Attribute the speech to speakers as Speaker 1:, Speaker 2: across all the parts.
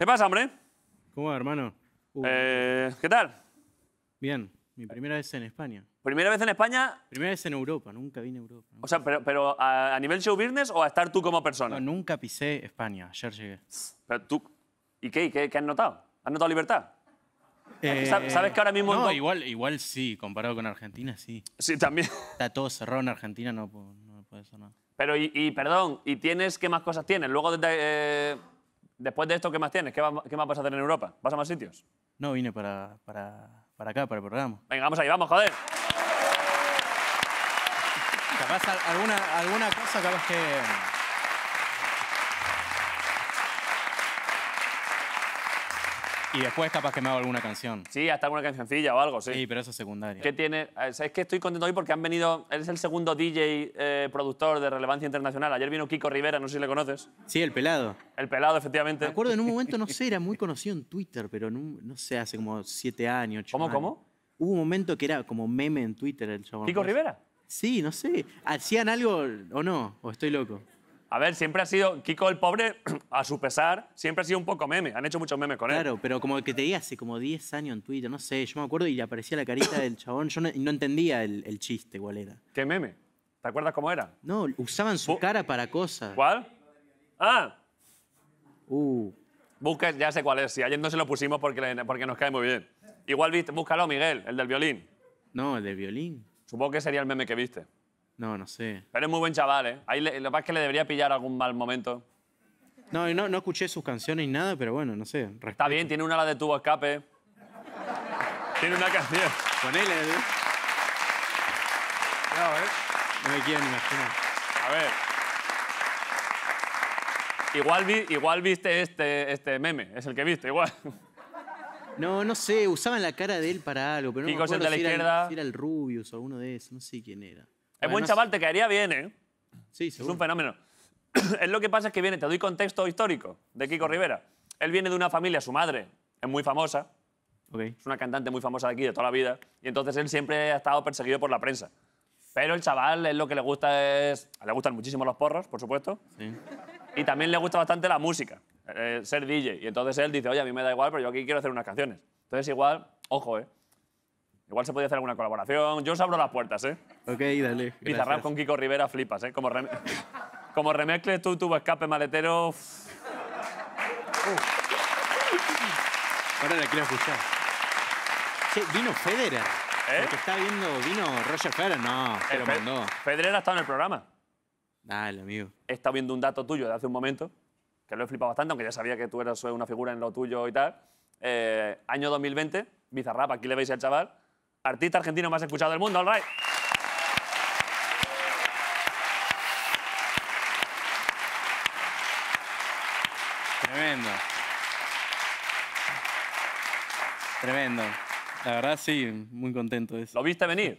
Speaker 1: ¿Qué pasa, hombre? ¿Cómo va, hermano?
Speaker 2: Uh. Eh, ¿Qué tal?
Speaker 1: Bien, mi primera vez en
Speaker 2: España. ¿Primera vez en España? Primera vez en Europa, nunca vine a Europa. O sea, pero, pero a, nivel show business o a estar tú como persona? nunca pisé España, ayer llegué. Pero tú, ¿Y qué? ¿Qué, has notado? ¿Has notado libertad? Eh, ¿Sabes que ahora mismo.? No, igual, igual sí, comparado con Argentina, sí.
Speaker 1: Sí, también. Está todo cerrado en Argentina, no, puede
Speaker 2: ser nada. Pero, y, perdón, ¿y tienes qué más cosas tienes? Luego, de... Después de esto, ¿qué más tienes? ¿Qué, más vas a hacer en Europa? ¿Vas a más sitios?
Speaker 1: No, vine para, para, acá, para el programa.
Speaker 2: Venga, vamos ahí, vamos, joder. Capaz alguna, alguna cosa, capaz que... Y después capaz que me alguna canción. Sí, hasta alguna cancioncilla o algo, sí. Sí, pero eso es secundario. ¿Qué tiene? Ah, es que estoy contento hoy porque han venido... es el segundo DJ eh, productor de relevancia internacional. Ayer vino Kiko Rivera, no sé si le conoces. Sí, el pelado. El pelado, efectivamente. Me
Speaker 1: acuerdo en un momento, no sé, era muy conocido en Twitter, pero no sé, hace como siete años, ocho ¿Cómo, cómo? Hubo un momento que era como meme en Twitter el chabón. ¿Kiko Rivera? Sí, no sé. ¿Hacían algo o no?
Speaker 2: ¿O estoy loco? A ver, siempre ha sido. Kiko el pobre, a su pesar, siempre ha sido un poco meme. Han hecho muchos memes con él. Claro, pero como
Speaker 1: que te di hace como 10 años en Twitter, no sé. Yo me acuerdo y le aparecía la carita del chabón. Yo no, entendía el,
Speaker 2: chiste, cuál era. ¿Qué meme? ¿Te acuerdas cómo era? No, usaban su cara para cosas. ¿Cuál? Ah. Uh. Busca, ya sé cuál es. si ayer no se lo pusimos porque, porque nos cae muy bien. Igual búscalo, Miguel, el del violín. No, el del violín. Supongo que sería el meme que viste.
Speaker 1: No, no sé.
Speaker 2: Pero es muy buen chaval, ¿eh? Ahí lo que pasa es que le debería pillar algún mal momento.
Speaker 1: No, no, no escuché sus canciones ni nada, pero bueno, no sé.
Speaker 2: Está bien, tiene una ala de tubo escape. tiene una canción. Con él, ¿eh? ¿eh? No me quieren imaginar. A ver. Igual, vi- igual viste este, este meme, es el que viste, igual.
Speaker 1: No, no sé, usaban la cara de él para algo, pero no me la era izquierda. era el Rubius o uno de esos, no sé quién era. Es buen chaval,
Speaker 2: te caería bien, ¿eh? Sí, seguro. Es un fenómeno. es lo que pasa es que viene, te doy contexto histórico de Kiko Rivera. Él viene de una familia, su madre es muy famosa. Es una cantante muy famosa de aquí, de toda la vida. Y entonces él siempre ha estado perseguido por la prensa. Pero el chaval es lo que le gusta es... Le gustan muchísimo los porros, por supuesto. Sí. Y también le gusta bastante la música, eh, ser DJ. Y entonces él dice, oye, a mí me da igual, pero yo aquí quiero hacer unas canciones. Entonces igual, ojo, ¿eh? Igual se podría hacer alguna colaboración. Yo os abro las puertas, ¿eh? Ok, dale. Bizarrap con Kiko Rivera flipas, ¿eh? Como, rem... Como remezcle tú, tu escape, maletero. uh. Ahora le quiero escuchar. Sí, vino Federer. ¿Eh? que está viendo, vino Roger Federer, no, pero eh, lo mandó. Federer ha estado en el programa. Dale, amigo. He estado viendo un dato tuyo de hace un momento, que lo he flipado bastante, aunque ya sabía que tú eras una figura en lo tuyo y tal. Eh, año 2020, Bizarrap, aquí le veis al chaval, artista argentino más escuchado del mundo. All right.
Speaker 1: Tremendo. Tremendo. La verdad sí, muy contento ¿Lo viste venir?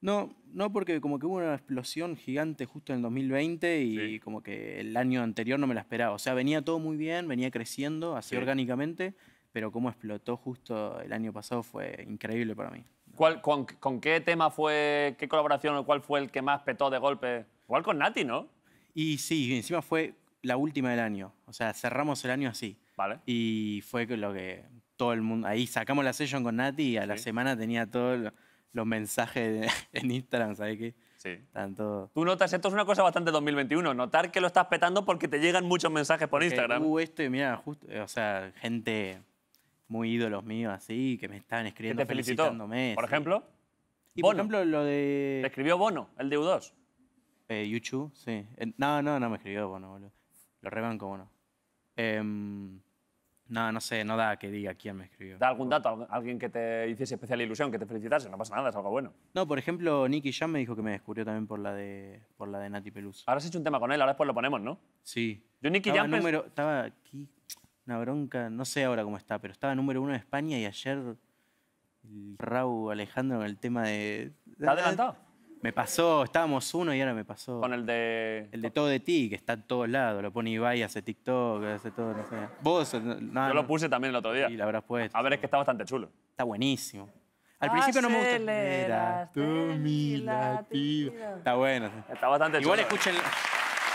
Speaker 1: No, no porque como que hubo una explosión gigante justo en el 2020 y como que el año anterior no me la esperaba. O sea, venía todo muy bien, venía creciendo así orgánicamente pero cómo explotó justo el año pasado fue increíble para mí.
Speaker 2: ¿Cuál, con, qué tema fue, qué colaboración o cuál fue el que más petó de golpe? Igual con Nati, ¿no?
Speaker 1: Y sí, encima fue la última del año. O sea, cerramos el año así. Vale. Y fue lo que todo el mundo. Ahí sacamos la session con Nati y a la semana tenía todos los mensajes en Instagram, ¿sabes qué? Sí. Tanto...
Speaker 2: Tú notas, esto es una cosa bastante 2021, notar que lo estás petando porque te llegan muchos mensajes por Instagram. Instagram.
Speaker 1: Uh, esto y mira, justo, o sea, gente muy ídolos míos así, que me están escribiendo te felicitándome. Por ejemplo, por ejemplo lo de... Te escribió Bono, el de U2. Eh, Yuchu, sí. no, no, no me escribió Bono, boludo. Lo rebanco Bono. Eh, no, no sé, no da que diga quién me escribió. Da algún
Speaker 2: dato, alguien que te hiciese especial ilusión, que te felicitase, no pasa nada, es algo bueno.
Speaker 1: No, por ejemplo, Nicky Jam me dijo que me descubrió también por la de, por la de Nati Peluso.
Speaker 2: Ahora has hecho un tema con él, ahora después lo ponemos, ¿no? Sí. Yo Nicky estaba Jam...
Speaker 1: estaba una bronca, no sé ahora cómo está, pero estaba número uno en España y ayer el Raúl Alejandro con el tema de... ¿Está adelantado? Me pasó, estábamos uno y ahora me pasó. Con el de... El de todo de ti, que está en todos lados. Lo pone Ibai, hace TikTok, hace todo, no sé. Vos, nada. Yo lo puse también el otro día. Y lo habrás
Speaker 2: puesto. A ver, es que está bastante chulo. Está buenísimo. Al principio no me gusta. Mira, tú mi Está bueno. Está bastante chulo. Igual escuchen,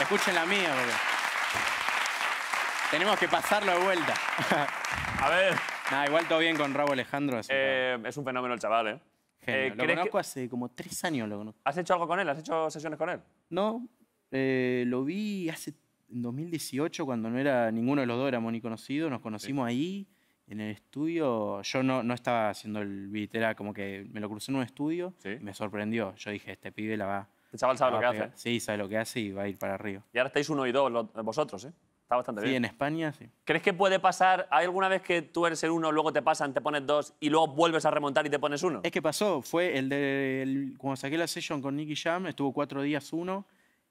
Speaker 2: escuchen la mía,
Speaker 1: porque... Tenemos que pasarlo de vuelta.
Speaker 2: A ver. Nada, igual todo bien con Raúl Alejandro. Eh, es un, fenómeno el chaval, ¿eh? eh lo conozco
Speaker 1: hace como tres años. Lo
Speaker 2: ¿Has hecho algo con él? ¿Has hecho sesiones con él? No,
Speaker 1: eh, lo vi hace en 2018 cuando no era ninguno de los dos éramos ni conocidos. Nos conocimos ahí en el estudio. Yo no, no estaba haciendo el beat, era como que me lo crucé en un estudio y me sorprendió. Yo dije, este pibe la va. El
Speaker 2: chaval sabe lo que hace.
Speaker 1: Sí, sabe lo que hace y va a ir para arriba.
Speaker 2: Y ahora estáis uno y dos vosotros, ¿eh? bastante sí, bien. en España sí. ¿Crees que puede pasar? ¿Hay alguna vez que tú eres el uno, luego te pasan, te pones dos y luego vuelves a remontar y te pones uno? Es
Speaker 1: que pasó. Fue el de. cuando saqué la session con Nicky Jam, estuvo cuatro días uno.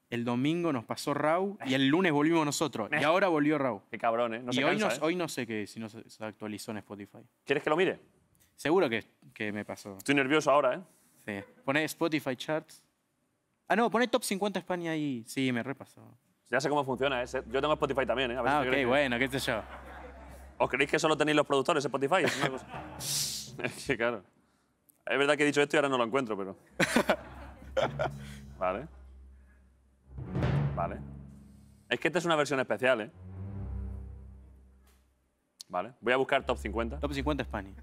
Speaker 1: El domingo nos pasó Rau y el lunes volvimos nosotros. Y ahora volvió Rau. Qué cabrón, ¿eh? y ¿eh? hoy, no, sé qué, si no se, actualizó en Spotify. ¿Quieres que lo mire? Seguro que, me pasó. Estoy nervioso ahora, ¿eh? Sí. Pone Spotify Charts. Ah, no, pone Top 50 España ahí. Sí, me repasó.
Speaker 2: Ya sé cómo funciona, ¿eh? Yo tengo Spotify también, ¿eh? ah, ok, bueno, qué sé yo. ¿Os creéis que solo tenéis los productores Spotify? Es, es que claro. Es verdad que he dicho esto y ahora no lo encuentro, pero. vale. Vale. Es que esta es una versión especial, ¿eh? Vale. Voy a buscar top 50. Top 50 España.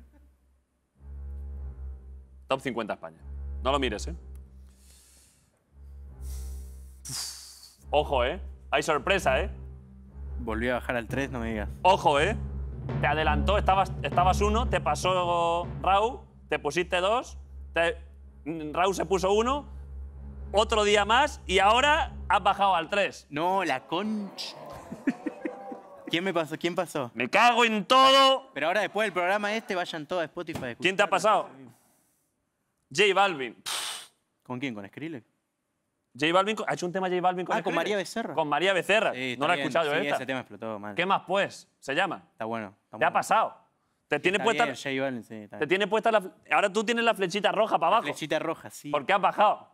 Speaker 2: Top 50 España. No lo mires, ¿eh? Ojo, ¿eh? Hay sorpresa, ¿eh?
Speaker 1: Volvió a bajar al 3, no me digas.
Speaker 2: Ojo, ¿eh? Te adelantó, estabas, estabas uno, te pasó Rau, te pusiste dos, te, mm, Rau se puso uno, otro día más y ahora has bajado al 3. No, la concha. ¿Quién me pasó? ¿Quién pasó? ¡Me cago en todo! Pero ahora después del programa este vayan todos a Spotify. ¿Quién te ha pasado? J Balvin. ¿Con quién? ¿Con Skrillex? J Balvin ha hecho un tema J Balvin con, ah, con María Becerra. Con María Becerra. no la he escuchado sí, ese tema explotó mal. ¿Qué más pues? Se llama. Está bueno. Está ¿Te ha pasado? Te tiene está puesta bien, J Balvin, sí, está Te tiene puesta la ahora tú tienes la flechita roja para abajo. flechita roja, sí. ¿Por qué has bajado?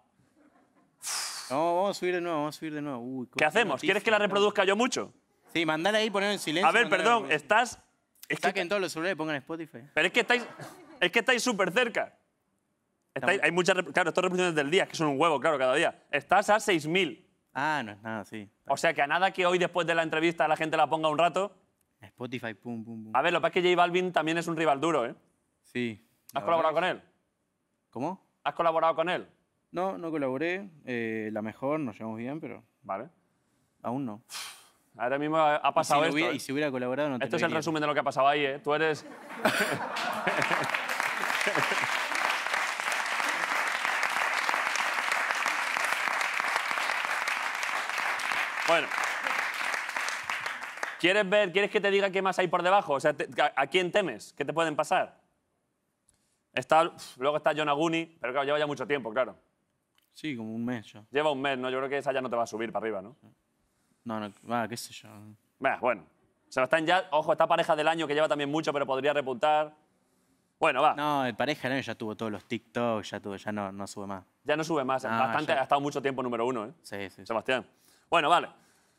Speaker 1: No, vamos a subir de nuevo, vamos a subir de nuevo. ¿Qué hacemos? ¿Quieres que la reproduzca
Speaker 2: yo mucho? Sí, mándale ahí, poner en silencio. A ver, perdón, estás es que en todos los celulares pongan Spotify. Pero es que estáis es que estáis súper cerca hay muchas, claro, estas reproducciones del día, que son un huevo, claro, cada día. Estás a 6.000. Ah, no es nada, sí. O sea que a nada que hoy, después de la entrevista, la gente la ponga un rato.
Speaker 1: Spotify, pum, pum,
Speaker 2: pum. A ver, lo que pasa es que J Balvin también es un rival duro, ¿eh? Sí. ¿Has colaborado con él? ¿Cómo? ¿Has colaborado con él?
Speaker 1: No, no colaboré. Eh, la mejor, nos llevamos bien, pero. Vale. Aún no.
Speaker 2: Ahora mismo ha pasado hubiera, esto. ¿eh? Y si hubiera colaborado, no Esto es el resumen de lo que ha pasado ahí, ¿eh? Tú eres. ¿Quieres ver, quieres que te diga qué más hay por debajo? O sea, a, quién temes? ¿Qué te pueden pasar? Está, luego está Jonaguni, pero claro, lleva ya mucho tiempo, claro.
Speaker 1: Sí, como un mes ya.
Speaker 2: Lleva un mes, ¿no? Yo creo que esa ya no te va a subir para arriba, ¿no?
Speaker 1: No, no, va, qué sé yo.
Speaker 2: Vea, bueno. Sebastián ya, ojo, esta pareja del año que lleva también mucho, pero podría repuntar.
Speaker 1: Bueno, va. No, el pareja Año ya tuvo todos los TikTok, ya tuvo, ya no, no sube más.
Speaker 2: Ya no sube más, bastante, ha estado mucho tiempo número uno, ¿eh? Sí, sí. Sebastián. Bueno, vale.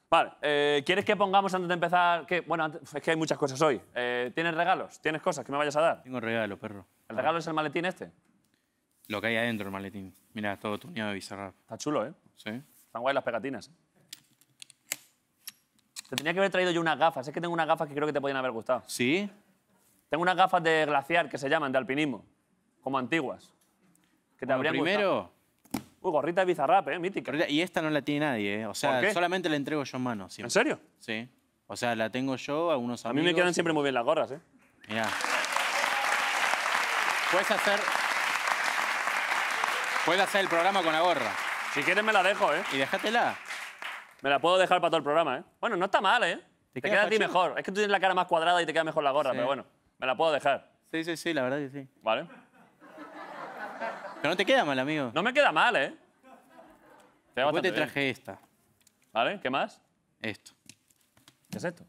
Speaker 2: Vale, eh, ¿quieres que pongamos antes de empezar? Que, bueno, es que hay muchas cosas hoy. Eh, ¿Tienes regalos? ¿Tienes cosas que me vayas a dar?
Speaker 1: Tengo regalo, perro.
Speaker 2: ¿El regalo es el maletín este?
Speaker 1: Lo que hay adentro del maletín. Mira, todo tuneado de bizarrar. Está chulo, ¿eh? ¿Sí? Están
Speaker 2: guay las pegatinas. ¿eh? Te tenía que haber traído yo unas gafas. Es que tengo unas gafas que creo que te podrían haber gustado. ¿Sí? Tengo unas gafas de glaciar que se llaman, de alpinismo. Como antiguas. Que te primero, Uy, uh, gorrita de Bizarrap, ¿eh? Mítica.
Speaker 1: Y esta no la tiene nadie, ¿eh? O sea, solamente la entrego yo en mano. ¿En serio? Sí. O sea, la tengo yo, algunos amigos. A mí me quedan siempre
Speaker 2: muy bien las gorras, ¿eh? Mirá. Puedes hacer. Puedes hacer el programa con la gorra. Si quieres, me la dejo, ¿eh? Y déjatela. Me la puedo dejar para todo el programa, ¿eh? Bueno, no está mal, ¿eh? Te, queda, a ti mejor. Es que tú tienes la cara más cuadrada y te queda mejor la gorra, pero bueno, me la puedo dejar. Sí, sí, sí, la verdad que sí. Vale. Pero no te queda mal, amigo. No me queda mal, ¿eh? Te te traje esta. ¿Vale? ¿Qué más? Esto. ¿Qué es esto?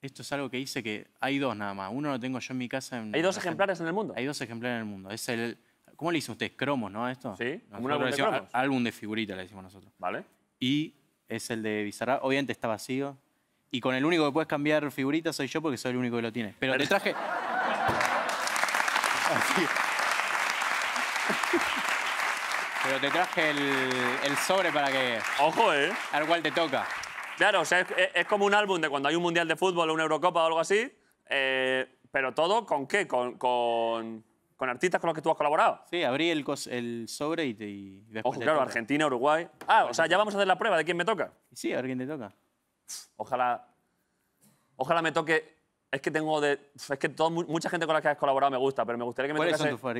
Speaker 1: Esto es algo que dice que hay dos nada más. Uno lo tengo yo en mi casa. ¿Hay dos ejemplares en el mundo? Hay dos ejemplares en el mundo. Es el... ¿Cómo le dice usted? ¿Cromos, no?
Speaker 2: esto? Sí, álbum de
Speaker 1: figuritas figurita le decimos nosotros. Vale. Y es el de Bizarra. Obviamente está vacío. Y con el único que puedes cambiar figuritas soy yo porque soy el único que lo tiene. Pero, Pero... te traje...
Speaker 2: Pero te traje el, sobre para que... Ojo, ¿eh? Al cual te toca. Claro, o sea, es, como un álbum de cuando hay un Mundial de Fútbol, una Eurocopa o algo así, eh, pero todo con qué? Con, con, artistas con los que tú has colaborado.
Speaker 1: Sí, abrí el, el sobre y, te, Ojo, claro, Argentina, Uruguay.
Speaker 2: Ah, o sea, ya vamos a hacer la prueba de quién me toca. Sí, a ver quién te toca. Ojalá... Ojalá me toque es que tengo de, es que todo, mucha gente con la que has colaborado me gusta, pero me gustaría que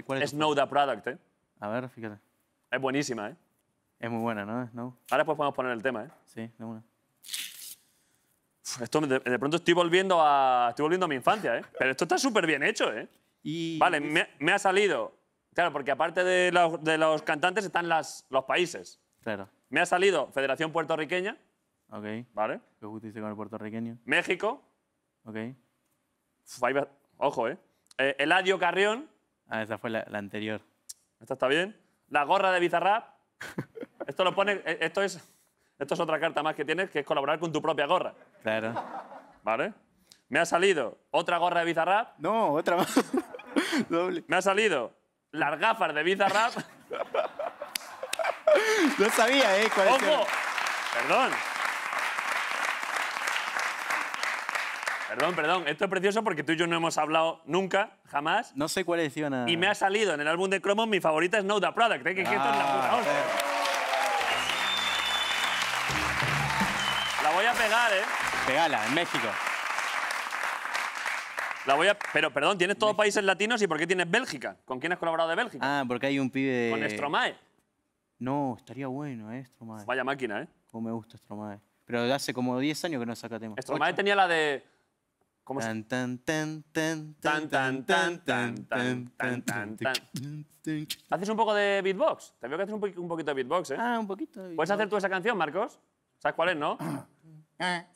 Speaker 2: me es Snow the Product, ¿eh? A ver, fíjate. Es buenísima, ¿eh?
Speaker 1: Es muy buena, ¿no? Snow.
Speaker 2: Ahora pues podemos poner el tema, ¿eh? Sí, de una. Esto de, de, pronto estoy volviendo a estoy volviendo a mi infancia, ¿eh? Pero esto está súper bien hecho, ¿eh? Y... Vale, me, ha salido. Claro, porque aparte de, de los cantantes están las, los países. Claro. Me ha salido Federación Puertorriqueña. Ok. ¿Vale? ¿Qué justicia con el puertorriqueño? México. Ok. Ojo, eh. ¿eh? Eladio Carrión. Ah, esa fue la, anterior. Esta está bien. La gorra de Bizarrap. esto lo pone. Eh, esto es, esto es otra carta más que tienes, que es colaborar con tu propia gorra. Claro. ¿Vale? Me ha salido otra gorra de Bizarrap. No, otra más. Doble. Me ha salido las gafas de Bizarrap. no sabía, ¿eh? Cuál Ojo. Perdón. Perdón, perdón. Esto es precioso porque tú y yo no hemos hablado nunca, jamás. No sé cuál es nada. Y me ha salido en el álbum de Cromos, mi favorita es No Da Product. ¿eh? Que, esto es la ah, puta La voy a pegar, ¿eh? Pegala, en México. La voy a... Pero, perdón, tienes todos países latinos y ¿por qué tienes Bélgica? ¿Con quién has colaborado de Bélgica?
Speaker 1: Ah, porque hay un pibe... Con Stromae. No, estaría bueno, eh, Vaya máquina, ¿eh? Como me gusta Stromae. Pero hace como 10 años que no saca temas. Stromae
Speaker 2: tenía la de...
Speaker 1: ¿Cómo es? tan,
Speaker 2: ¿Haces un poco de beatbox? Te veo que haces un, poquito de beatbox, ¿eh? Ah,
Speaker 1: un poquito. ¿Puedes hacer
Speaker 2: tú esa canción, Marcos? ¿Sabes cuál es, no? Haz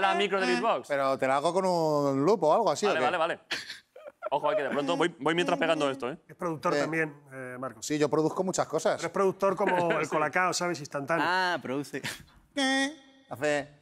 Speaker 2: la micro de
Speaker 3: beatbox. Pero te la hago con un loop o algo así. Vale, vale,
Speaker 2: vale. Ojo, que de pronto voy,
Speaker 3: mientras pegando esto, ¿eh? Es productor también, Marcos. Sí, yo produzco muchas cosas. es productor como el colacao, ¿sabes? Instantáneo. Ah, produce. Hace...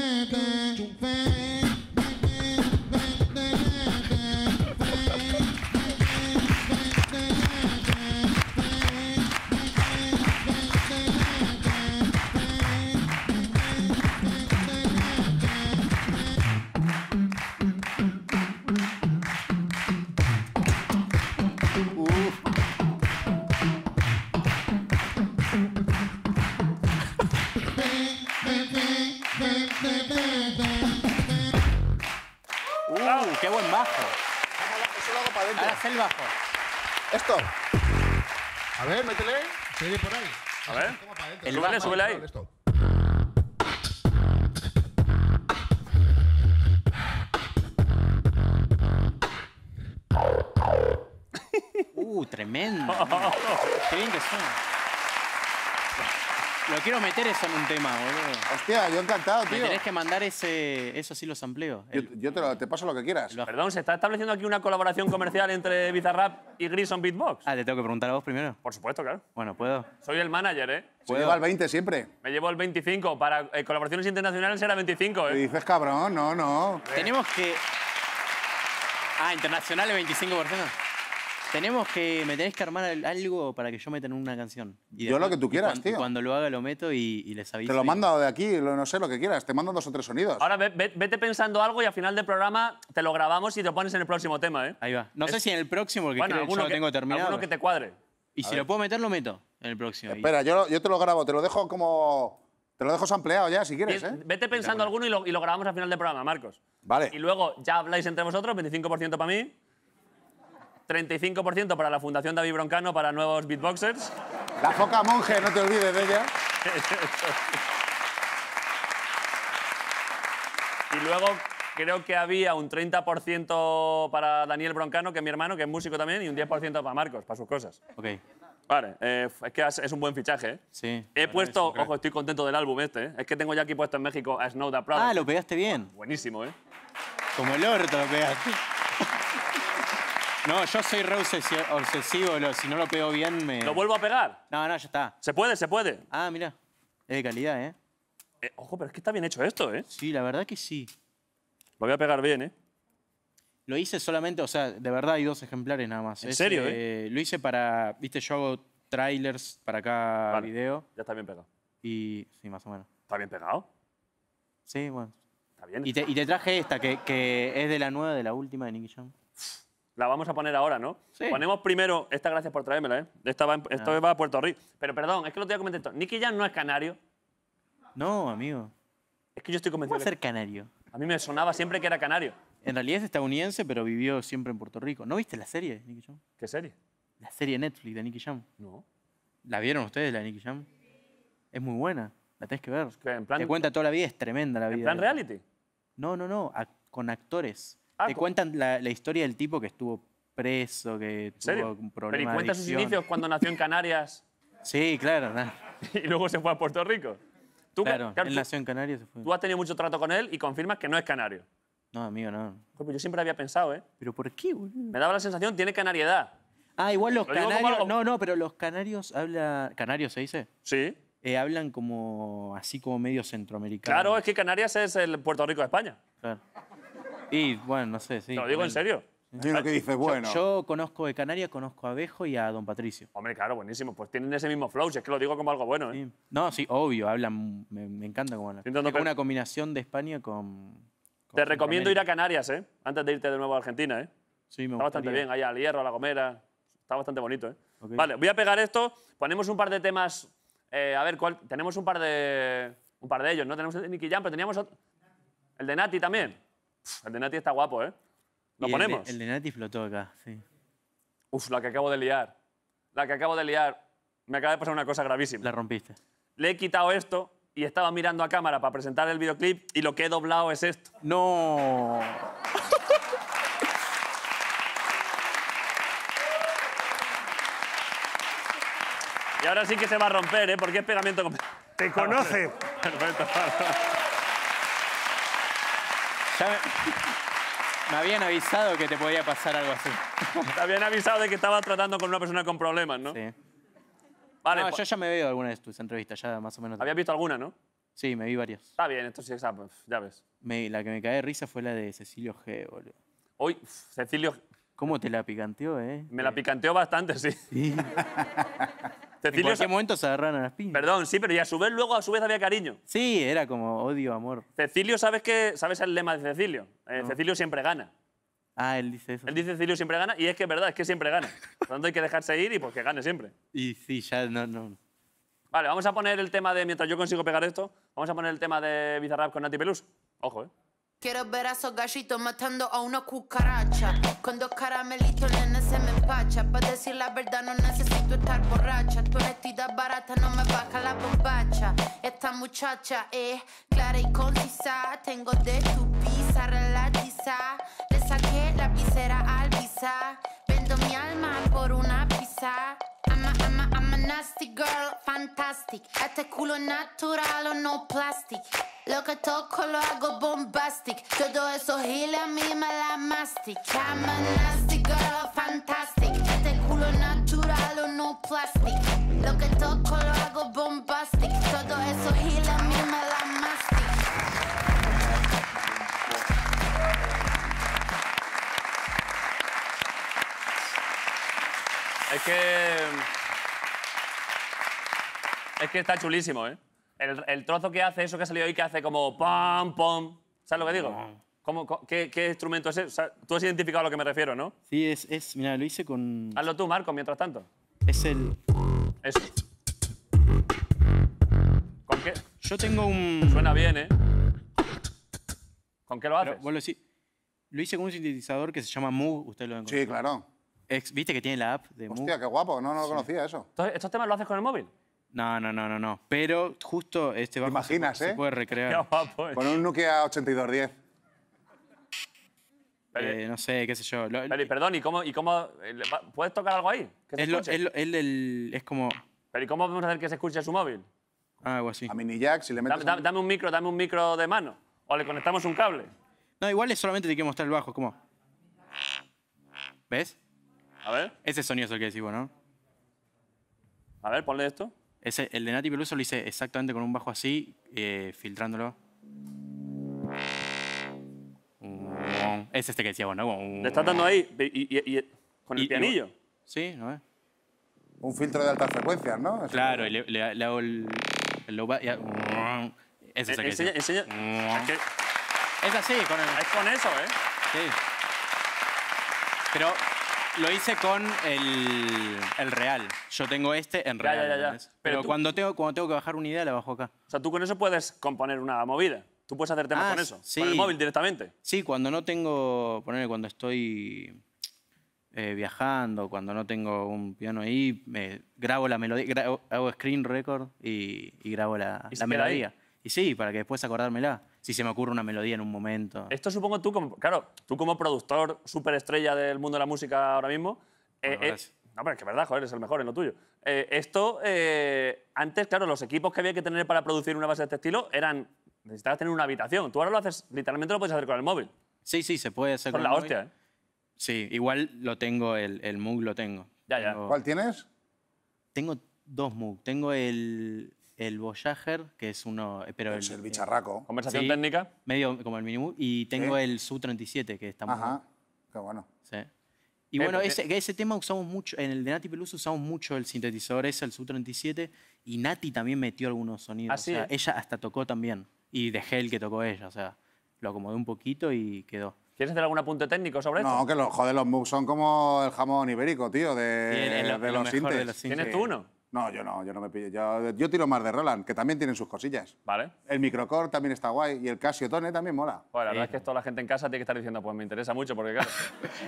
Speaker 1: Lo quiero meter eso en un
Speaker 2: tema, boludo. Hostia, yo encantado, tío. Tienes que mandar ese, eso sí los empleos. Yo, te, paso lo que quieras. Perdón, se está estableciendo aquí una colaboración comercial entre Bizarrap y Grison Beatbox. Ah, te tengo
Speaker 3: que preguntar a vos primero. Por supuesto, claro. Bueno, puedo.
Speaker 2: Soy el manager, ¿eh? ¿Puedo? llevo el 20 siempre. Me llevo el 25. Para eh, colaboraciones internacionales era 25, ¿eh? dices,
Speaker 3: cabrón, no, no.
Speaker 2: Tenemos que... Ah, internacionales 25%. Tenemos que. Me tenés que armar algo para que yo meta en una canción. yo lo que tú quieras, cuando, tío.
Speaker 3: Cuando lo haga lo meto y, les aviso. Te lo mando de aquí, lo, no sé, lo que quieras. Te mando dos o tres sonidos.
Speaker 2: Ahora vete pensando algo y al final del programa te lo grabamos y te lo pones en el próximo tema, ¿eh? Ahí va. No sé si en el próximo, porque que yo tengo terminado. Alguno que te
Speaker 3: cuadre. Y si lo
Speaker 2: puedo meter, lo meto en el próximo. Espera,
Speaker 3: yo, yo te lo grabo, te lo dejo como. Te lo dejo sampleado ya, si quieres, ¿eh? Vete pensando alguno
Speaker 2: y lo, y lo grabamos al final del programa, Marcos. Vale. Y luego ya habláis entre vosotros, 25% para mí. 35% para la Fundación David Broncano para nuevos beatboxers. La foca monje, no te olvides de ella. y luego creo que había un 30% para Daniel Broncano, que es mi hermano, que es músico también, y un 10% para Marcos, para sus cosas. Ok. Vale, eh, es que es un buen fichaje. ¿eh? Sí. He puesto, ojo, estoy contento del álbum este. ¿eh? Es que tengo ya aquí puesto en México a Snow the Proud. Ah, lo pegaste bien. Buenísimo, ¿eh? Como el orto lo pegaste. No, yo soy re obsesivo, si no lo pego bien me... ¿Lo
Speaker 1: vuelvo a pegar? No, no, ya está.
Speaker 2: Se puede, se puede. Ah, mira. Es de calidad, ¿eh? ¿eh? Ojo, pero es que está bien hecho esto, ¿eh? Sí, la verdad que sí. Lo voy a pegar bien, ¿eh?
Speaker 1: Lo hice solamente, o sea, de verdad hay dos ejemplares nada más. ¿En serio, eh, eh? Lo hice para, viste, yo hago trailers para cada video. Ya está bien pegado. Y, sí, más o menos. ¿Está bien pegado? Sí, bueno. Está bien. Y te, traje esta, que, que, es
Speaker 2: de la nueva, de la última de Nicky Jam. La vamos a poner ahora, ¿no? Sí. Ponemos primero. Esta, gracias por traérmela, ¿eh? Esta va, ah. va a Puerto Rico. Pero perdón, es que lo voy comentando. comentar Nicky Jam no es canario.
Speaker 1: No, amigo. Es que yo estoy convencido. ¿Cómo va a ser canario?
Speaker 2: A mí me sonaba siempre que era canario.
Speaker 1: En realidad es estadounidense, pero vivió siempre en Puerto Rico. ¿No viste la serie, Nicky Jam? ¿Qué serie? La serie Netflix de Nicky Jam. No. ¿La vieron ustedes, la de Nicky Jam? Es muy buena. La tenés que ver.
Speaker 2: que en
Speaker 3: plan, Te cuenta
Speaker 1: toda la vida, es tremenda la vida. ¿En plan reality? No, no, no. con actores. Ah, te cuentan la, historia del tipo que estuvo preso, que tuvo un problema. ¿Y Cuenta sus inicios
Speaker 2: cuando nació en Canarias?
Speaker 1: Sí, claro.
Speaker 2: y luego se fue a Puerto Rico. ¿Tú, claro, él nació en Canarias. Se fue. Tú has tenido mucho trato con él y confirmas que no es canario.
Speaker 1: No, amigo, no.
Speaker 2: Yo siempre había pensado, ¿eh? ¿Pero por qué, Me daba la sensación, tiene canariedad. Ah, igual los canarios.
Speaker 1: No, no, pero los canarios hablan. ¿Canarios se dice? Sí. Eh, hablan como así como medio centroamericano. Claro,
Speaker 2: es que Canarias es el Puerto Rico de España.
Speaker 1: Claro. Y bueno, no sé, sí. lo digo en serio? Yo bueno.
Speaker 2: Yo, conozco de Canarias, conozco a Abejo y a Don Patricio. Hombre, claro, buenísimo. Pues tienen ese mismo flow, es que lo digo como algo bueno, ¿eh?
Speaker 1: No, sí, obvio, hablan, me, encanta cómo hablan. Es una combinación de España con... Te recomiendo ir a
Speaker 2: Canarias, ¿eh? Antes de irte de nuevo a Argentina, ¿eh? Sí, me Está bastante bien, allá al Hierro, a La Gomera. Está bastante bonito, ¿eh? Vale, voy a pegar esto. Ponemos un par de temas... Eh, a ver, ¿cuál? tenemos un par de... Un par de ellos, ¿no? Tenemos el de Nicky Jam, pero teníamos otro... El de Nati también. El de Nati está guapo, ¿eh? ¿Lo ponemos? El de,
Speaker 1: el Nati flotó acá, sí.
Speaker 2: Uf, la que acabo de liar. La que acabo de liar. Me acaba de pasar una cosa gravísima. La rompiste. Le he quitado esto y estaba mirando a cámara para presentar el videoclip y lo que he doblado es esto. ¡No! y ahora sí que se va a romper, ¿eh? Porque es pegamento... Te conoce. Perfecto me... habían avisado que te podía pasar algo así. Te habían avisado de que estabas tratando con una persona con problemas, ¿no? Sí. Vale, pues- yo ya
Speaker 1: me veo alguna de tus entrevistas, ya más o menos. Habías visto alguna, ¿no? Sí, me vi varias.
Speaker 2: Está bien, esto sí, pues, ya ves.
Speaker 1: la que me cae de risa fue la de Cecilio G, boludo. Hoy, Cecilio... ¿Cómo te la picanteó, eh? Me la
Speaker 2: picanteó bastante, Sí. en cualquier momento se agarran a las piñas. Perdón, sí, pero ya a su vez luego a su vez había cariño.
Speaker 1: Sí, era como odio, amor.
Speaker 2: Cecilio, ¿sabes qué? ¿Sabes el lema de Cecilio? Eh, Cecilio siempre gana.
Speaker 1: Ah, él dice eso.
Speaker 2: Él dice Cecilio siempre gana y es que es verdad, es que siempre gana. Por tanto hay que dejarse ir y pues que gane siempre. Y sí, ya no, no. Vale, vamos a poner el tema de, mientras yo consigo pegar esto, vamos a poner el tema de Bizarrap con Nati Pelus. Ojo, ¿eh? Quiero ver a esos gallitos
Speaker 1: matando a una cucaracha. Con dos caramelitos, nene, se me empacha. Para decir la verdad, no necesito estar borracha. Tu honestidad barata no me baja la bombacha. Esta muchacha es clara y concisa. Tengo de tu pizza, relatiza. Le saqué la pizera al pizza. Vendo mi alma por una pizza. I'm a, I'm nasty girl, fantastic. Este culo natural o no plastic. Lo que toco lo hago bombastic. Todo eso gile a mí me la mastic. I'm a nasty girl, fantastic. Este culo natural o no plastic. Lo que toco lo hago bombastic. Todo eso hila a mí
Speaker 3: me la mastic.
Speaker 2: Es que es que está chulísimo, ¿eh? El, trozo que hace, eso que ha salido hoy, que hace como pam, pam. ¿Sabes lo que digo? ¿Cómo, qué, instrumento es ese? tú has identificado a lo que me refiero, ¿no? Sí, es, es. Mira, lo hice con. Hazlo tú, Marco, mientras tanto. Es el. Eso. ¿Con qué? Yo tengo
Speaker 1: un. Suena bien, ¿eh? ¿Con qué lo haces? bueno sí lo, hice... con un sintetizador que se llama Moo. usted lo conocido Sí, claro. ¿Viste que tiene la app de Hostia, qué guapo, no,
Speaker 2: no lo conocía eso. ¿Estos temas lo haces con el móvil?
Speaker 1: No, no, no, no, no. Pero justo este bajo
Speaker 2: imaginas, se, eh? puede, eh? recrear. No, pues. Con
Speaker 3: un Nokia 8210. Eh, no sé, qué sé yo. Eh,
Speaker 2: perdón, ¿y cómo, y cómo eh, puedes tocar algo ahí?
Speaker 1: es,
Speaker 2: como... Pero ¿y cómo podemos hacer que se escuche su móvil?
Speaker 1: Ah, algo así. A mini jack,
Speaker 2: si le metes... Dame, un... micro, dame un micro de mano. O le conectamos un cable.
Speaker 1: No, igual es solamente te que mostrar el bajo, como... ¿Ves? A ver. Ese sonido es el que decimos, ¿no? A ver, ponle esto. Ese, el de Nati Peluso lo hice exactamente con un bajo así, eh, filtrándolo. Mm, es este que decía ¿no? Le estás dando mm.
Speaker 3: ahí y, con el pianillo. sí, ¿no es? Un filtro de altas frecuencias, ¿no? claro, le, hago el, el low mm, Es e, ese que decía. Enseña, enseña. Es,
Speaker 2: es así, con el... Es con eso, ¿eh? Sí.
Speaker 1: Pero lo hice con el, el, real. Yo tengo este en real. Pero, cuando,
Speaker 2: tengo, cuando tengo que bajar una idea, la bajo acá. O sea, tú con eso puedes componer una movida. Tú puedes hacer temas ah, con eso. Con el móvil directamente.
Speaker 1: Sí, cuando no tengo. Ponerle cuando estoy. Eh, viajando, cuando no tengo un piano ahí, me grabo la melodía, hago screen record y, grabo la, la melodía. Y sí, para que después acordármela si se me ocurre una melodía en un momento.
Speaker 2: Esto supongo tú, como, claro, tú como productor superestrella del mundo de la música ahora mismo... Eh, bueno, eh, no, pero es que verdad, joder, es el mejor en lo tuyo. Eh, esto, eh, antes, claro, los equipos que había que tener para producir una base de este estilo eran. Necesitabas tener una habitación. Tú ahora lo haces, literalmente lo puedes hacer con el móvil. Sí, sí, se puede hacer
Speaker 1: con, la hostia, Sí, igual lo tengo, el, el lo tengo. Ya, ya. ¿Cuál tienes? Tengo dos Moog. Tengo el el Voyager, que es uno... Eh, pero es el, eh, bicharraco. ¿Conversación técnica? Medio como el Minimu. Y tengo el Su-37, que está muy Ajá,
Speaker 3: qué bueno. Sí.
Speaker 1: Y bueno, eh, ese, ese, tema usamos mucho, en el de Nati Peluso usamos mucho el sintetizador ese, el Su-37, y Nati también metió algunos sonidos. ¿Ah, sí? ella hasta tocó también. Y dejé el que tocó ella, o sea, lo acomodé un poquito y quedó.
Speaker 2: ¿Quieres hacer algún apunte técnico sobre esto? No, que los,
Speaker 3: joder, los son como el jamón ibérico, tío, de, los, los ¿Tienes tú uno? No, yo no, yo no me pillo. Yo, tiro más de Roland, que también tienen sus cosillas. Vale. El microcore también está guay y el Casio Tone también mola. Bueno, la verdad es que toda la gente en casa tiene que estar diciendo, pues me interesa mucho, porque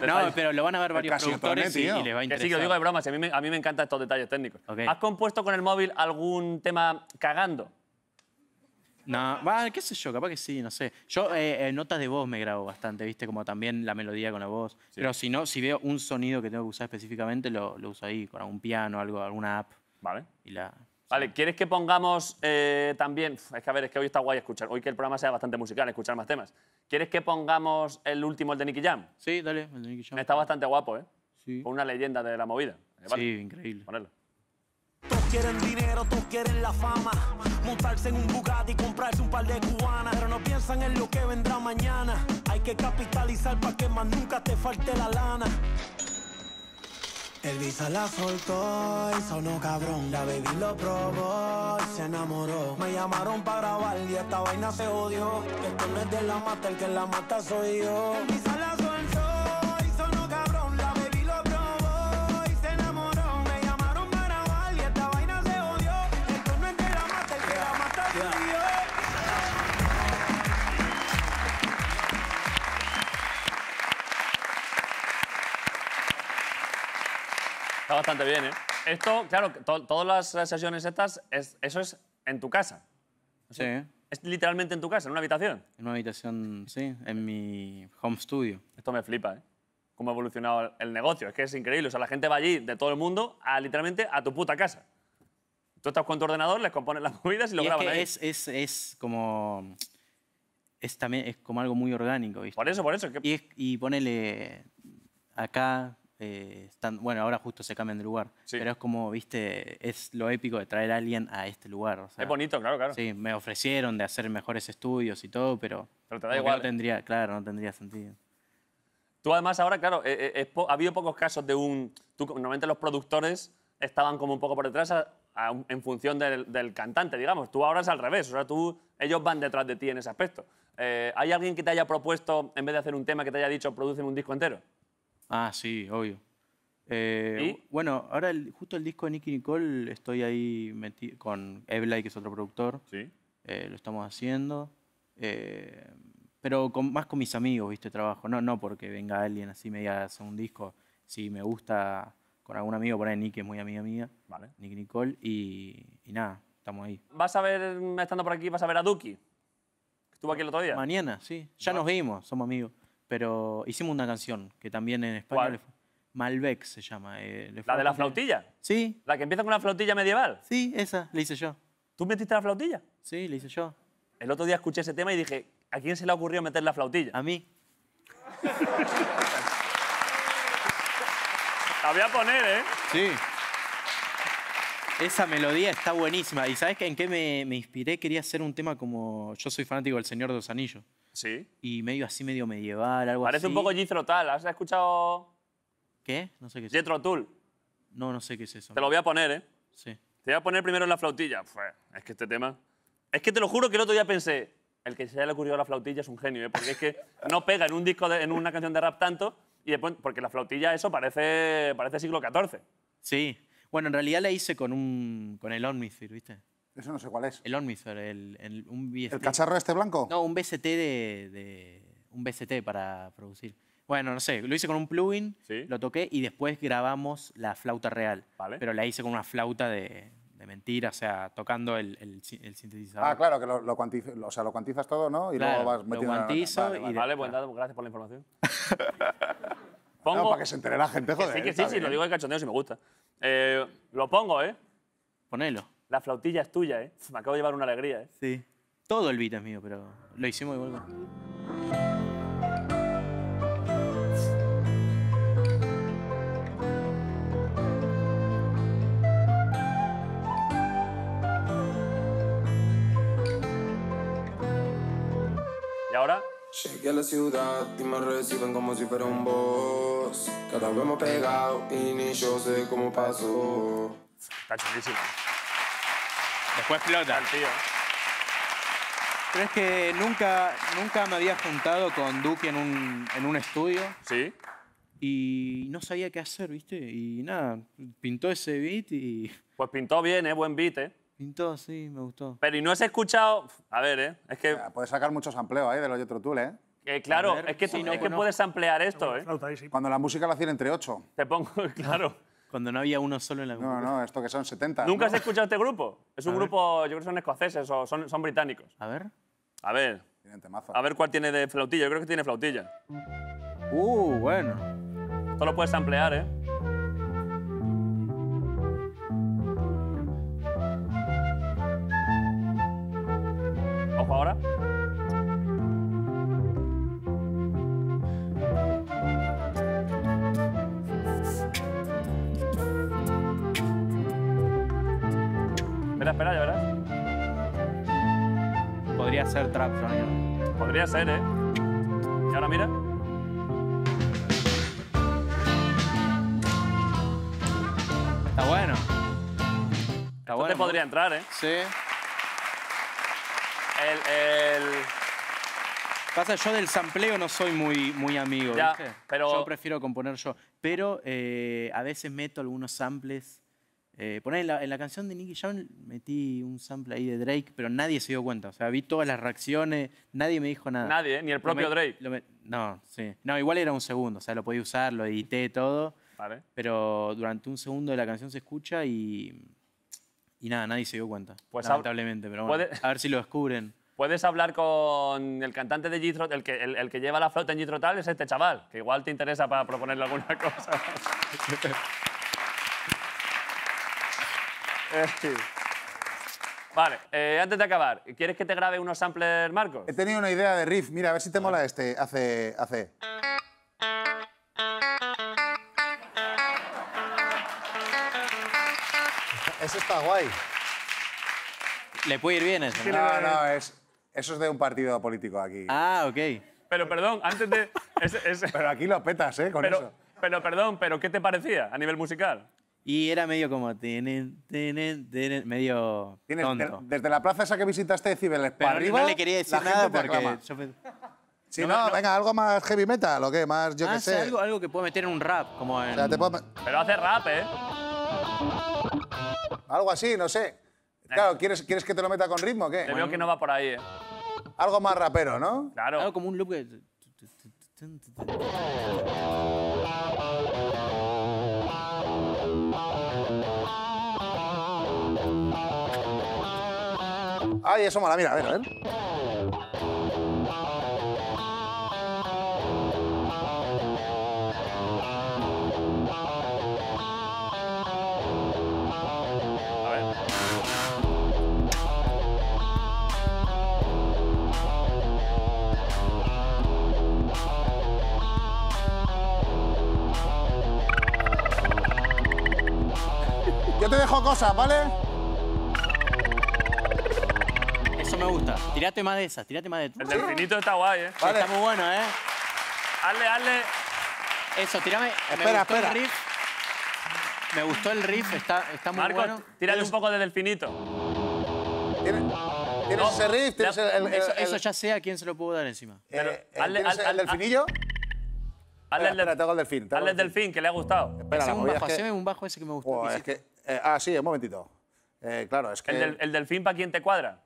Speaker 2: claro. no, pero lo van a ver varios productores y, y, les va a interesar. sí, lo digo de broma, a, mí me, encantan estos detalles técnicos. ¿Has compuesto con el móvil algún tema cagando?
Speaker 1: No, qué sé yo, capaz que sí, no sé. Yo en eh, eh, notas de voz me grabo bastante, ¿viste? Como también la melodía con la voz. Pero si no, si veo un sonido que tengo que usar específicamente, lo, lo uso ahí, con algún piano,
Speaker 2: algo, alguna app. Vale. Y Vale, ¿quieres que pongamos eh, también.? Es que a ver, es que hoy está guay escuchar. Hoy que el programa sea bastante musical, escuchar más temas. ¿Quieres que pongamos el último, el de Nicky Jam? Sí, dale, el de Nicky Jam. Está bastante guapo, ¿eh? Sí. Con una leyenda de la movida. Eh, sí, increíble. Ponelo. Todos quieren dinero, todos quieren la fama. Montarse en un Bugatti,
Speaker 1: comprarse un par de cubanas. Pero no piensan en lo que vendrá mañana. Hay que capitalizar para que más nunca te falte la lana visa la soltó y sonó cabrón. La baby lo probó y se enamoró. Me llamaron para grabar y esta vaina se odió. Que esto no es de la mata, el que la mata soy yo.
Speaker 2: bastante bien, ¿eh? Esto, claro, todas las sesiones estas, es, eso es en tu casa. sí. Es literalmente en tu casa, en una habitación.
Speaker 1: En una habitación,
Speaker 2: sí, en mi home studio. Esto me flipa, ¿eh? Cómo ha evolucionado el negocio. Es que es increíble. O sea, la gente va allí de todo el mundo a literalmente a tu puta casa. Tú estás con tu ordenador, les compones las movidas y lo grabas. es Es, es, es
Speaker 1: como. Es también es como algo muy orgánico, ¿viste? Por eso, por eso. y, y ponele acá eh, están, bueno, ahora justo se cambian de lugar. Pero es como, viste, es lo épico de traer a alguien a este lugar. es bonito, claro, claro. Sí, me ofrecieron de hacer mejores estudios y todo, pero. Pero te da igual. No tendría, claro, no tendría sentido.
Speaker 2: Tú además ahora, claro, eh, eh, ha habido pocos casos de un... Tú, normalmente los productores estaban como un poco por detrás en función del, cantante, digamos. Tú ahora es al revés, o sea, tú, ellos van detrás de ti en ese aspecto. ¿Hay alguien que te haya propuesto, en vez de hacer un tema, que te haya dicho, producen un disco entero?
Speaker 1: Ah, sí, obvio. Eh, bueno, ahora el, justo el disco de Nicky Nicole estoy ahí con Evlay, que es otro productor. Sí. Eh, lo estamos haciendo. Eh, pero con, más con mis amigos, ¿viste? Trabajo. No, no porque venga alguien así me diga hacer un disco. Si me gusta con algún amigo, por ahí Nicky es muy amiga mía. Vale. Nicky Nicole. Y, nada, estamos ahí.
Speaker 2: ¿Vas a ver, estando por aquí, vas a ver a Duki? Estuvo aquí el otro día.
Speaker 1: Mañana, sí. Ya nos vimos, somos amigos. Pero hicimos una canción que también en español... Malbec se llama. Eh, ¿La de la flautilla? Sí.
Speaker 2: ¿La que empieza con una flautilla medieval? Sí, esa, la hice yo. ¿Tú metiste la flautilla? Sí, la hice yo. El otro día escuché ese tema y dije, ¿a quién se le ha ocurrido meter la flautilla? A mí. la voy a poner, ¿eh? Sí.
Speaker 1: Esa melodía está buenísima. ¿Y sabes en qué me, inspiré? Quería hacer un tema como. Yo soy fanático del Señor de los Anillos. Sí. Y medio así, medio medieval, algo así. Parece un poco
Speaker 2: Jethro Tull. ¿Has escuchado.? ¿Qué? No sé qué es Jethro Tull.
Speaker 1: No, no sé qué es eso. Te lo voy a poner, ¿eh? Sí.
Speaker 2: Te voy a poner primero en la flautilla. es que este tema. Es que te lo juro que el otro día pensé. El que se haya le ocurrió la flautilla es un genio, ¿eh? Porque es que no pega en un disco, en una canción de rap tanto. Y después, porque la flautilla, eso parece, parece siglo XIV. Sí.
Speaker 1: Bueno, en realidad la hice con, un, con el Omnifer, ¿viste? Eso no sé cuál es. El Omnifer, el, un VST. ¿El cacharro este blanco? No, un VST de, de, un BST para producir. Bueno, no sé, lo hice con un plugin, lo toqué y después grabamos la flauta real. Pero la hice con una flauta de, de mentira, o sea, tocando el, el, sintetizador. Ah,
Speaker 3: claro, que lo, lo, o sea, lo cuantizas todo, ¿no? Y claro, vas metiendo... Lo cuantizo y... Vale, vale, buen dato, gracias por la información. Pongo... para que se entere la gente, joder. sí, sí, sí, lo digo
Speaker 2: de cachondeo si me gusta. Eh, lo pongo, ¿eh? Ponelo. La flautilla es tuya, ¿eh? Me acabo de llevar una alegría, ¿eh?
Speaker 1: Sí. Todo el beat es mío, pero lo hicimos igual.
Speaker 3: la ciudad y me reciben como si fuera un boss. Cada vez hemos pegado y ni yo sé cómo pasó. Está chulísimo.
Speaker 2: Después flota. el tío.
Speaker 1: Pero es que nunca, nunca me había juntado con Duque en un, en un estudio.
Speaker 2: Sí. Y no sabía qué hacer, ¿viste? Y nada, pintó ese beat
Speaker 3: y... Pues
Speaker 2: pintó bien, ¿eh? Buen beat, ¿eh? Pintó, sí, me gustó. Pero y no has escuchado... A ver, ¿eh? Es que...
Speaker 3: Puedes sacar muchos amplios ahí de los otro Tool, ¿eh?
Speaker 2: Eh, claro, es que, que puedes ampliar esto, ¿eh?
Speaker 3: Cuando la música la hacían entre ocho. Te pongo, claro. Cuando no había uno solo en la música No, no, esto que son 70. ¿Nunca has escuchado este grupo? Es un
Speaker 2: grupo, yo creo que son escoceses o son, son británicos. A ver. A ver. A ver cuál tiene de flautilla. Yo creo que tiene flautilla. Uh, bueno. Esto lo puedes ampliar, ¿eh? Ojo ahora. ser trap Podría ser, ¿eh? Y ahora mira. Está bueno. Está bueno. podría entrar, ¿eh? Sí.
Speaker 1: El, Pasa, yo del sampleo no soy muy, muy amigo, Pero... Yo prefiero componer yo. Pero eh, a veces meto algunos samples eh, en la, canción de Nicky Jam metí un sample ahí de Drake, pero nadie se dio cuenta. O sea, vi todas las reacciones, nadie me dijo nada. Nadie, ni el propio Drake. no, sí. No, igual era un segundo, o sea, lo podía usar, lo edité todo. Vale. Pero durante un segundo de la canción se escucha y. Y nada, nadie se dio cuenta. Pues lamentablemente, pero bueno, a ver si lo descubren.
Speaker 2: Puedes hablar con el cantante de Gitro, el que, el, que lleva la flota en Gitro Tal es este chaval, que igual te interesa para proponerle alguna cosa. Vale, eh, antes de acabar, ¿quieres que te grabe unos samplers, Marcos? He
Speaker 3: tenido una idea de riff. Mira, a ver si te mola este. Hace. hace. Eso está guay. Le puede ir bien eso. No, no, es, eso es de un partido político aquí. Ah, ok.
Speaker 2: Pero perdón, antes de. Pero aquí
Speaker 3: lo petas, ¿eh?
Speaker 2: Con eso. pero perdón, pero ¿qué te parecía a nivel musical?
Speaker 3: Y era medio como. Tenen, tenen, medio. tonto. desde la plaza esa que visitaste de Cibeles para arriba. No le quería decir nada porque. Si no, venga, algo más heavy metal o qué, más yo qué ah, sé.
Speaker 1: Algo, que puedo meter en un rap, como en.
Speaker 3: Pero hace rap, ¿eh? Algo así, no sé. Eh. Claro, ¿quieres, ¿quieres que te lo meta con ritmo o qué? Te veo que no va por ahí, ¿eh? Algo más rapero, ¿no? Claro. como un loop que. Ay, eso mala! mira, a ver, a ver. Yo te dejo cosas, ¿vale?
Speaker 2: me gusta.
Speaker 1: más de esas, tírate más de El delfinito
Speaker 2: está guay, ¿eh? Está muy bueno, ¿eh? Hazle, hazle. Eso, tírame... Espera, espera. El Me gustó el riff, está, está muy bueno. bueno. tírale un poco de delfinito. ¿Tienes, tienes ese riff? eso, ya
Speaker 1: sé a quién se lo puedo dar encima.
Speaker 2: Eh, Pero, hazle, eh, al, delfinillo? Hazle el, espera, el delfín. Hazle el delfín, que le ha gustado. Espera, un bajo,
Speaker 3: un bajo ese que me gustó. es que, ah, sí, un momentito.
Speaker 2: Eh, claro, es que... ¿El, el delfín para quién te cuadra?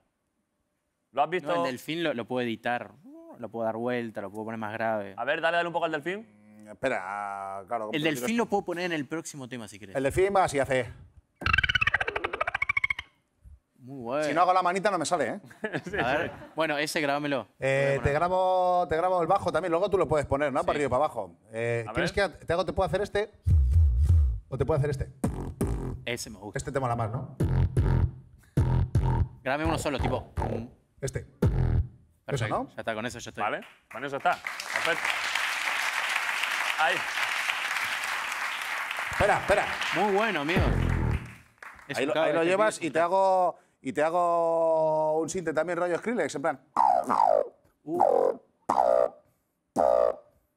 Speaker 2: ¿Lo has
Speaker 1: visto? el delfín lo, puedo editar, uh, lo puedo dar vuelta, lo puedo poner más grave. A
Speaker 2: ver, dale, un poco al delfín. Mm,
Speaker 1: espera, claro. El delfín
Speaker 2: lo puedo poner en el próximo tema si quieres.
Speaker 1: El
Speaker 3: delfín va así, hace. Muy bueno. Si no hago la manita no me sale, ¿eh?
Speaker 1: a ver. Bueno, ese grábamelo.
Speaker 3: Eh, te, grabo, te grabo el bajo también, luego tú lo puedes poner, ¿no? Para arriba para abajo. Eh, que te, hago, te puedo hacer este? ¿O te puedo hacer este? Ese me gusta. Este te mola más, ¿no? Grábame uno solo, tipo. Este. Perfecto. ¿Eso no? está, con eso yo estoy. Vale, con eso está. Perfecto. Ahí. Espera, espera. Muy bueno, amigo. ahí lo, llevas y te, hago, y te hago un sinte también rollo Skrillex, en plan...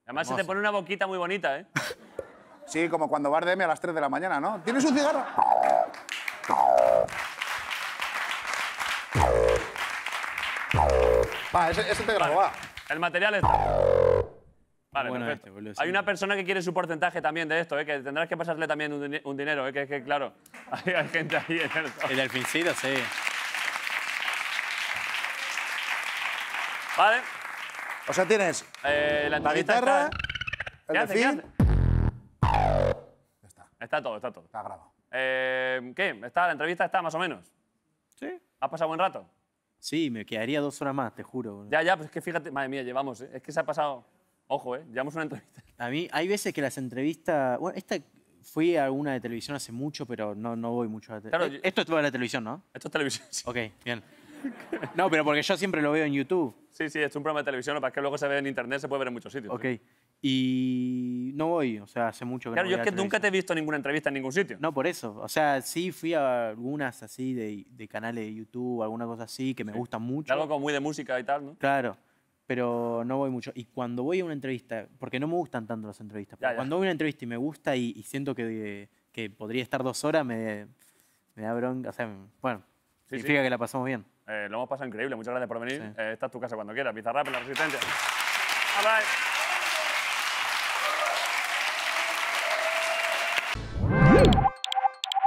Speaker 3: Además se te pone una boquita muy bonita, ¿eh? Sí, como cuando va a las 3 de la mañana, ¿no? ¿Tienes un cigarro?
Speaker 2: Va, ese, te grabo, va. El material está. Vale, Bueno,
Speaker 1: perfecto. Hay una
Speaker 2: persona que quiere su porcentaje también de esto, ¿eh? que tendrás que pasarle también un, dinero, ¿eh? que es que, claro, hay, gente ahí en el El delfincito, sí. Vale, O sea, tienes eh, la, la guitarra, está- ¿eh? el Está todo, está todo. Está grabado. Eh, ¿Qué? Está, la entrevista está más o menos. Sí. ¿Has pasado buen rato? Sí, me quedaría dos
Speaker 1: horas más, te juro.
Speaker 2: Ya, ya, pues es que fíjate, madre mía, llevamos, eh. es que se ha pasado, ojo, ¿eh? llevamos una entrevista.
Speaker 1: A mí hay veces que las entrevistas, bueno, esta fui a alguna de televisión hace mucho, pero no, no voy
Speaker 2: mucho a la televisión. Claro, eh, Esto es toda la televisión, ¿no? Esto es televisión, sí. Ok, bien. No, pero porque yo siempre lo veo en YouTube. Sí, sí, es un programa de televisión, para que que luego se ve en internet, se puede ver en muchos sitios. Ok.
Speaker 1: Y no voy, o sea, hace mucho que Claro, no voy yo es que nunca
Speaker 2: te he visto en ninguna entrevista en ningún sitio. No, por eso. O sea,
Speaker 1: sí fui a algunas así de, de canales de YouTube, alguna cosa así, que me gustan mucho. Algo como
Speaker 2: muy de música y tal, ¿no?
Speaker 1: Claro, pero no voy mucho. Y cuando voy a una entrevista, porque no me gustan tanto las entrevistas, pero cuando voy a una entrevista y me gusta y, siento que, que podría estar dos horas, me, me da bronca. O sea, bueno, significa que la pasamos bien.
Speaker 2: Eh, lo hemos pasado increíble. Muchas gracias por venir. Sí. Eh, tu casa cuando quieras. Pizarra, en la Resistencia. Bye bye.